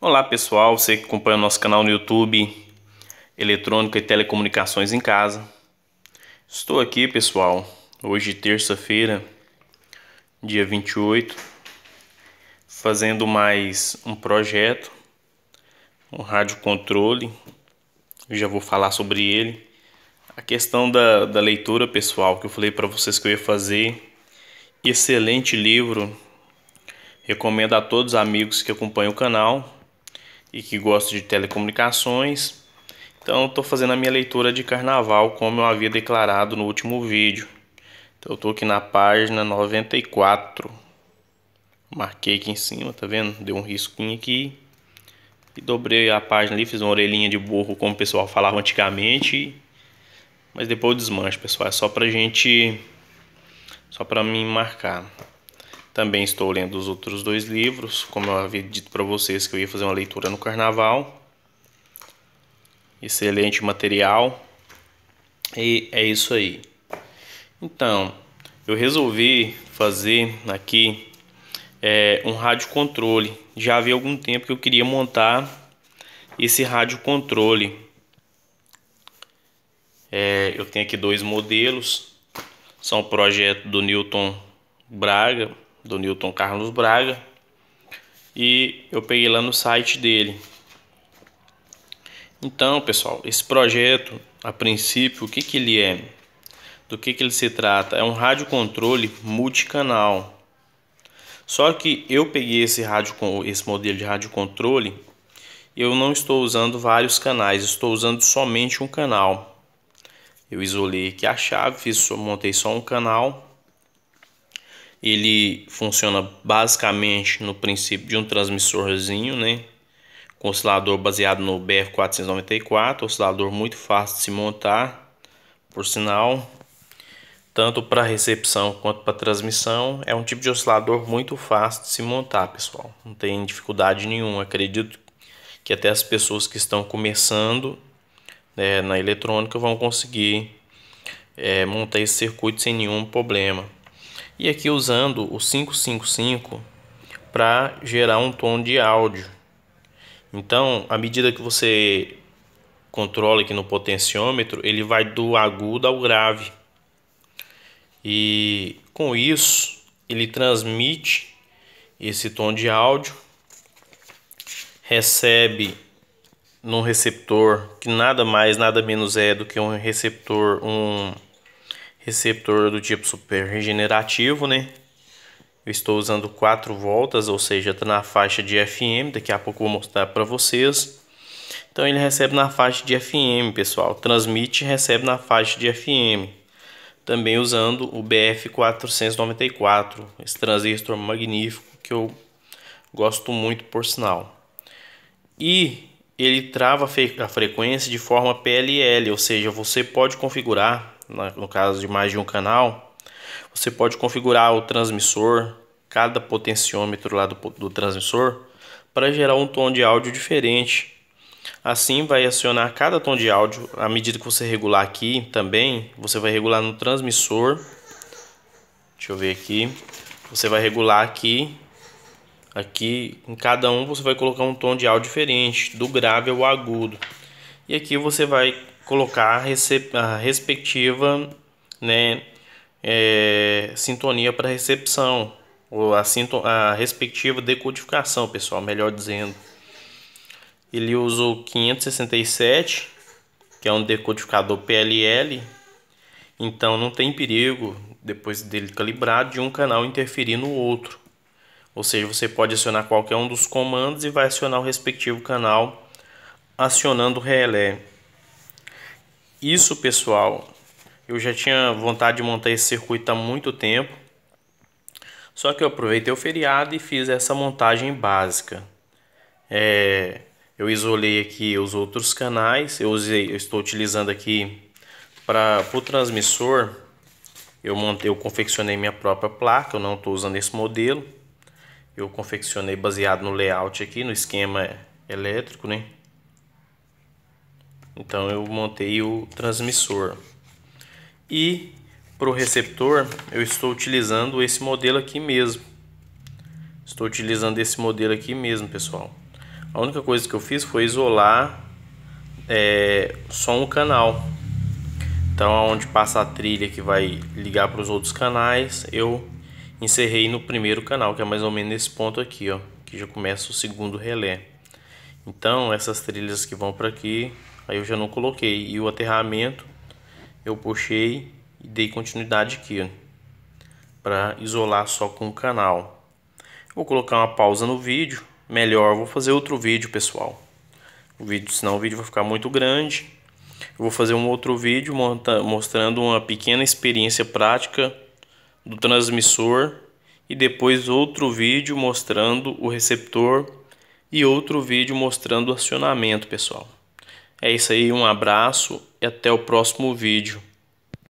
Olá pessoal, você que acompanha o nosso canal no YouTube Eletrônica e Telecomunicações em Casa. Estou aqui pessoal, hoje terça-feira, dia 28, fazendo mais um projeto, um rádio controle. Eu já vou falar sobre ele. A questão da, da leitura pessoal que eu falei para vocês que eu ia fazer. Excelente livro. Recomendo a todos os amigos que acompanham o canal e que gosto de telecomunicações. Então estou fazendo a minha leitura de carnaval como eu havia declarado no último vídeo. Então estou aqui na página 94. Marquei aqui em cima, tá vendo? Deu um risquinho aqui. E dobrei a página ali, fiz uma orelhinha de burro como o pessoal falava antigamente. Mas depois eu desmancho, pessoal. É só pra gente... Só pra mim marcar. Também estou lendo os outros dois livros, como eu havia dito para vocês que eu ia fazer uma leitura no carnaval. Excelente material. E é isso aí. Então, eu resolvi fazer aqui é, um rádio controle. Já havia algum tempo que eu queria montar esse rádio controle. É, eu tenho aqui dois modelos. São o projeto do Newton Braga do Newton Carlos Braga e eu peguei lá no site dele. Então, pessoal, esse projeto, a princípio, o que, que ele é? Do que, que ele se trata? É um rádio controle multicanal. Só que eu peguei esse, rádio, esse modelo de rádio controle, eu não estou usando vários canais, estou usando somente um canal. Eu isolei aqui a chave, fiz, montei só um canal ele funciona basicamente no princípio de um transmissorzinho, né? Com oscilador baseado no BR494, oscilador muito fácil de se montar, por sinal, tanto para recepção quanto para transmissão, é um tipo de oscilador muito fácil de se montar, pessoal. Não tem dificuldade nenhuma, acredito que até as pessoas que estão começando né, na eletrônica vão conseguir é, montar esse circuito sem nenhum problema. E aqui usando o 555 para gerar um tom de áudio. Então, à medida que você controla aqui no potenciômetro, ele vai do agudo ao grave. E com isso, ele transmite esse tom de áudio, recebe num receptor que nada mais, nada menos é do que um receptor, um receptor do tipo super regenerativo, né? Eu estou usando 4 voltas, ou seja, está na faixa de FM, daqui a pouco vou mostrar para vocês. Então ele recebe na faixa de FM, pessoal. Transmite e recebe na faixa de FM. Também usando o BF494, esse transistor magnífico que eu gosto muito, por sinal. E ele trava a frequência de forma PLL, ou seja, você pode configurar né, no caso de mais de um canal, você pode configurar o transmissor, cada potenciômetro lá do, do transmissor, para gerar um tom de áudio diferente. Assim, vai acionar cada tom de áudio. À medida que você regular aqui também, você vai regular no transmissor. Deixa eu ver aqui. Você vai regular aqui. Aqui, em cada um, você vai colocar um tom de áudio diferente, do grave ao agudo. E aqui você vai colocar a, respectiva né, é, sintonia para recepção, ou a, a respectiva decodificação, pessoal, melhor dizendo. Ele usou 567, que é um decodificador PLL, então não tem perigo, depois dele calibrado, de um canal interferir no outro. Ou seja, você pode acionar qualquer um dos comandos e vai acionar o respectivo canal acionando o relé. Isso, pessoal, eu já tinha vontade de montar esse circuito há muito tempo. Só que eu aproveitei o feriado e fiz essa montagem básica. É, eu isolei aqui os outros canais. Eu, usei, eu estou utilizando aqui para o transmissor. Eu, montei, eu confeccionei minha própria placa. Eu não estou usando esse modelo. Eu confeccionei baseado no layout aqui, no esquema elétrico, né? Então eu montei o transmissor. E para o receptor, eu estou utilizando esse modelo aqui mesmo. Estou utilizando esse modelo aqui mesmo, pessoal. A única coisa que eu fiz foi isolar é, só um canal. Então, onde passa a trilha que vai ligar para os outros canais, eu encerrei no primeiro canal, que é mais ou menos nesse ponto aqui, ó, que já começa o segundo relé. Então, essas trilhas que vão para aqui Aí eu já não coloquei. E o aterramento eu puxei e dei continuidade aqui. Para isolar só com o canal. Vou colocar uma pausa no vídeo. Melhor, vou fazer outro vídeo, pessoal. O vídeo, senão o vídeo vai ficar muito grande. Eu vou fazer um outro vídeo mostrando uma pequena experiência prática do transmissor e depois outro vídeo mostrando o receptor e outro vídeo mostrando o acionamento, pessoal. É isso aí, um abraço e até o próximo vídeo.